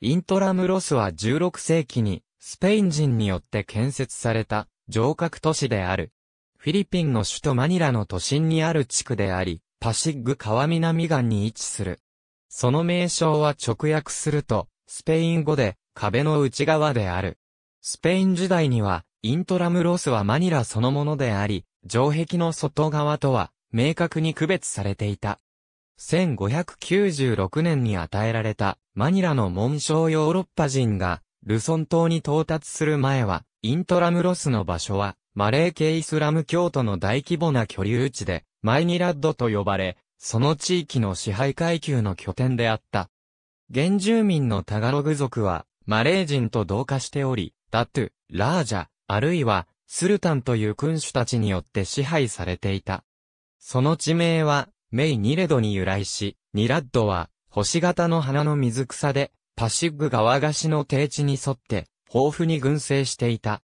イントラムロスは16世紀にスペイン人によって建設された城郭都市である。フィリピンの首都マニラの都心にある地区であり、パシッグ川南岸に位置する。その名称は直訳すると、スペイン語で壁の内側である。スペイン時代には、イントラムロスはマニラそのものであり、城壁の外側とは明確に区別されていた。1596年に与えられたマニラの紋章ヨーロッパ人がルソン島に到達する前はイントラムロスの場所はマレー系イスラム教徒の大規模な居留地でマイニラッドと呼ばれその地域の支配階級の拠点であった。原住民のタガログ族はマレー人と同化しており、ダトゥ、ラージャ、あるいはスルタンという君主たちによって支配されていた。その地名はメイニレドに由来し、ニラッドは、星型の花の水草で、パシッグ川菓子の低地に沿って、豊富に群生していた。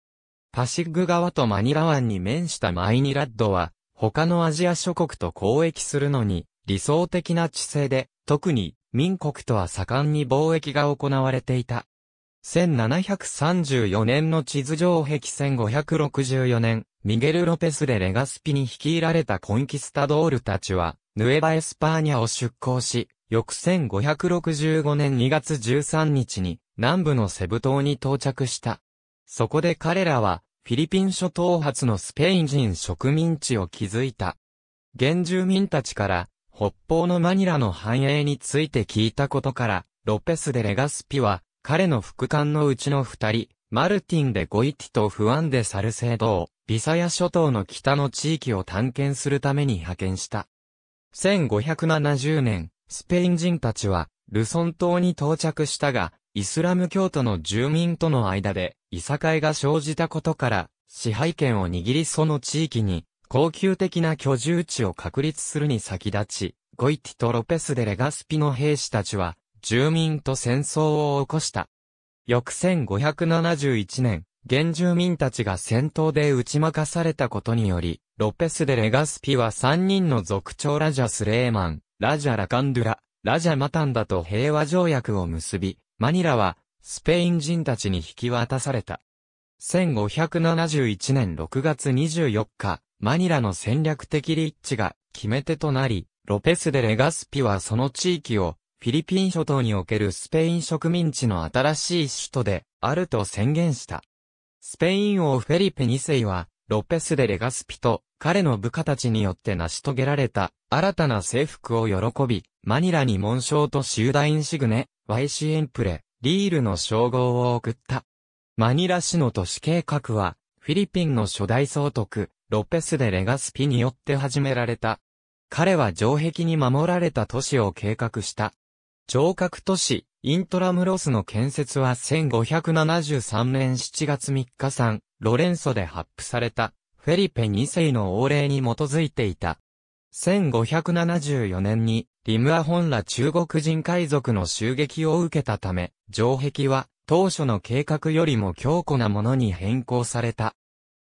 パシッグ川とマニラ湾に面したマイニラッドは、他のアジア諸国と交易するのに、理想的な地勢で、特に、民国とは盛んに貿易が行われていた。1734年の地図上壁1564年、ミゲル・ロペスでレガスピに率いられたコンキスタドールたちは、ヌエバ・エスパーニャを出港し、翌1565年2月13日に南部のセブ島に到着した。そこで彼らはフィリピン諸島発のスペイン人植民地を築いた。原住民たちから北方のマニラの繁栄について聞いたことから、ロペスでレガスピは彼の副官のうちの二人、マルティンでゴイティとフアンデ・サルセイドをビサヤ諸島の北の地域を探検するために派遣した。1570年、スペイン人たちは、ルソン島に到着したが、イスラム教徒の住民との間で、いさかいが生じたことから、支配権を握りその地域に、恒久的な居住地を確立するに先立ち、ゴイティとロペスでレガスピの兵士たちは、住民と戦争を起こした。翌1571年、原住民たちが戦闘で打ち負かされたことにより、ロペス・デ・レガスピは3人の族長ラジャ・スレーマン、ラジャ・ラカンドゥラ、ラジャ・マタンダと平和条約を結び、マニラは、スペイン人たちに引き渡された。1571年6月24日、マニラの戦略的立地が決め手となり、ロペス・デ・レガスピはその地域を、フィリピン諸島におけるスペイン植民地の新しい首都であると宣言した。スペイン王フェリペ2世は、ロペス・デ・レガスピと、彼の部下たちによって成し遂げられた、新たな征服を喜び、マニラに紋章と集団インシグネ、y c ンプレ、リールの称号を送った。マニラ市の都市計画は、フィリピンの初代総督、ロペス・デ・レガスピによって始められた。彼は城壁に守られた都市を計画した。城郭都市、イントラムロスの建設は1573年7月3日産、ロレンソで発布された、フェリペ2世の王令に基づいていた。1574年に、リムア本ら中国人海賊の襲撃を受けたため、城壁は、当初の計画よりも強固なものに変更された。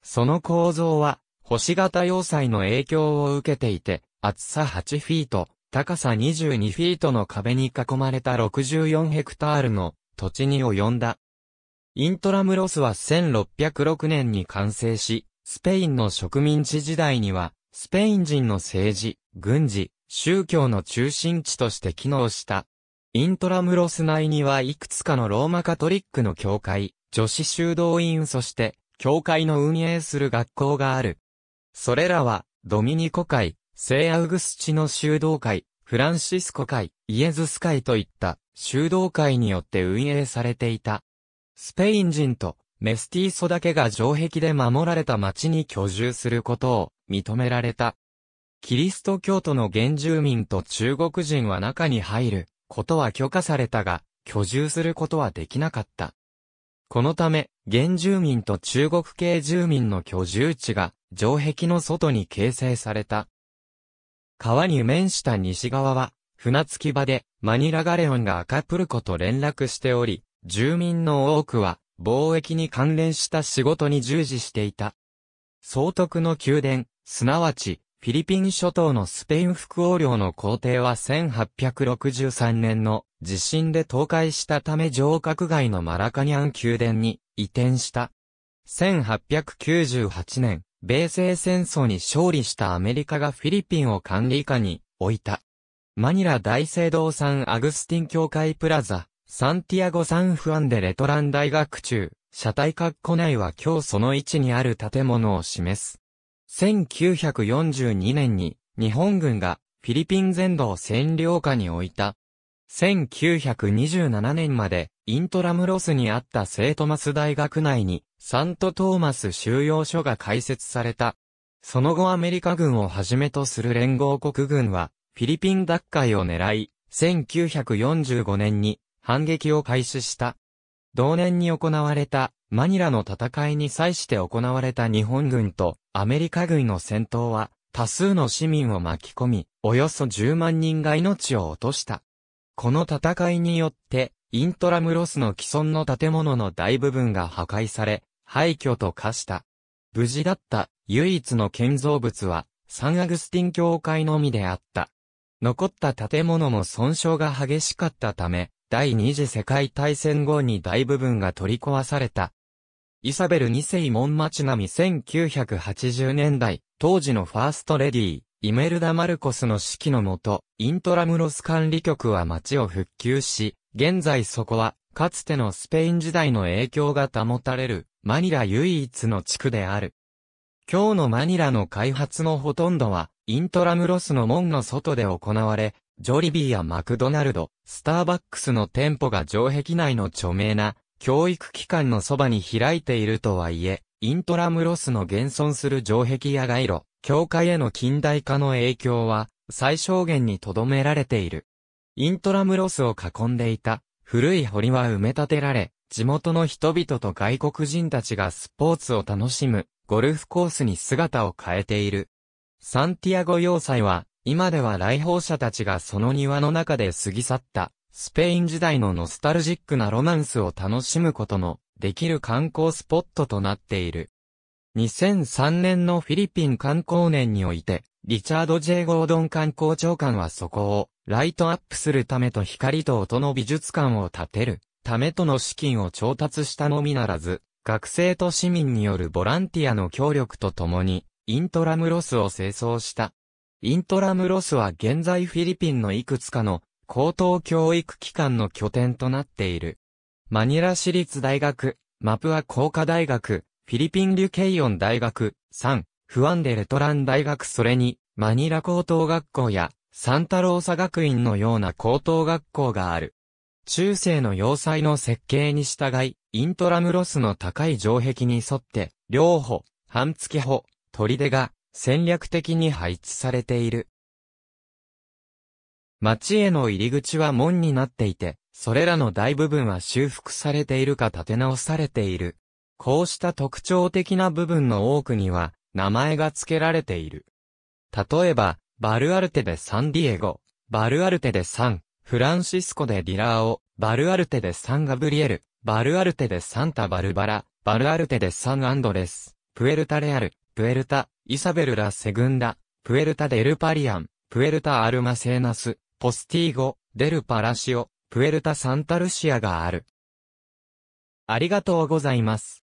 その構造は、星型要塞の影響を受けていて、厚さ8フィート、高さ22フィートの壁に囲まれた64ヘクタールの土地に及んだ。イントラムロスは1606年に完成し、スペインの植民地時代には、スペイン人の政治、軍事、宗教の中心地として機能した。イントラムロス内にはいくつかのローマカトリックの教会、女子修道院そして、教会の運営する学校がある。それらは、ドミニコ会、聖アウグスチの修道会、フランシスコ会、イエズス会といった修道会によって運営されていた。スペイン人とメスティーソだけが城壁で守られた町に居住することを認められた。キリスト教徒の原住民と中国人は中に入ることは許可されたが、居住することはできなかった。このため、原住民と中国系住民の居住地が城壁の外に形成された。川に面した西側は、船着き場で、マニラガレオンがアカプルコと連絡しており、住民の多くは貿易に関連した仕事に従事していた。総督の宮殿、すなわち、フィリピン諸島のスペイン副王領の皇帝は1863年の地震で倒壊したため城郭外のマラカニャン宮殿に移転した。1898年、米西戦争に勝利したアメリカがフィリピンを管理下に置いた。マニラ大聖堂サンアグスティン教会プラザ、サンティアゴ・サンフアンでレトラン大学中、車体括弧内は今日その位置にある建物を示す。1942年に日本軍がフィリピン全土を占領下に置いた。1927年までイントラムロスにあったセイトマス大学内にサントトーマス収容所が開設された。その後アメリカ軍をはじめとする連合国軍はフィリピン奪回を狙い、1945年に反撃を開始した。同年に行われたマニラの戦いに際して行われた日本軍とアメリカ軍の戦闘は多数の市民を巻き込み、およそ10万人が命を落とした。この戦いによって、イントラムロスの既存の建物の大部分が破壊され、廃墟と化した。無事だった唯一の建造物は、サンアグスティン教会のみであった。残った建物も損傷が激しかったため、第二次世界大戦後に大部分が取り壊された。イサベル2世門町並み1980年代、当時のファーストレディー、イメルダ・マルコスの指揮のもと、イントラムロス管理局は町を復旧し、現在そこは、かつてのスペイン時代の影響が保たれる、マニラ唯一の地区である。今日のマニラの開発のほとんどは、イントラムロスの門の外で行われ、ジョリビーやマクドナルド、スターバックスの店舗が城壁内の著名な教育機関のそばに開いているとはいえ、イントラムロスの現存する城壁や街路、教会への近代化の影響は最小限に留められている。イントラムロスを囲んでいた古い堀は埋め立てられ、地元の人々と外国人たちがスポーツを楽しむゴルフコースに姿を変えている。サンティアゴ要塞は今では来訪者たちがその庭の中で過ぎ去った、スペイン時代のノスタルジックなロマンスを楽しむことのできる観光スポットとなっている。2003年のフィリピン観光年において、リチャード・ジェ・イ・ゴードン観光長官はそこをライトアップするためと光と音の美術館を建てるためとの資金を調達したのみならず、学生と市民によるボランティアの協力とともに、イントラムロスを清掃した。イントラムロスは現在フィリピンのいくつかの高等教育機関の拠点となっている。マニラ市立大学、マプア工科大学、フィリピン・リュケイオン大学、サン、フアンデ・レトラン大学それに、マニラ高等学校や、サンタローサ学院のような高等学校がある。中世の要塞の設計に従い、イントラムロスの高い城壁に沿って、両歩、半月歩、砦が、戦略的に配置されている。町への入り口は門になっていて、それらの大部分は修復されているか建て直されている。こうした特徴的な部分の多くには、名前が付けられている。例えば、バルアルテでサンディエゴ、バルアルテでサン、フランシスコでディラーオ、バルアルテでサンガブリエル、バルアルテでサンタバルバラ、バルアルテでサンアンドレス、プエルタレアル、プエルタ、イサベルラ・セグンダ、プエルタ・デルパリアン、プエルタ・アルマセーナス、ポスティーゴ、デルパラシオ、プエルタ・サンタルシアがある。ありがとうございます。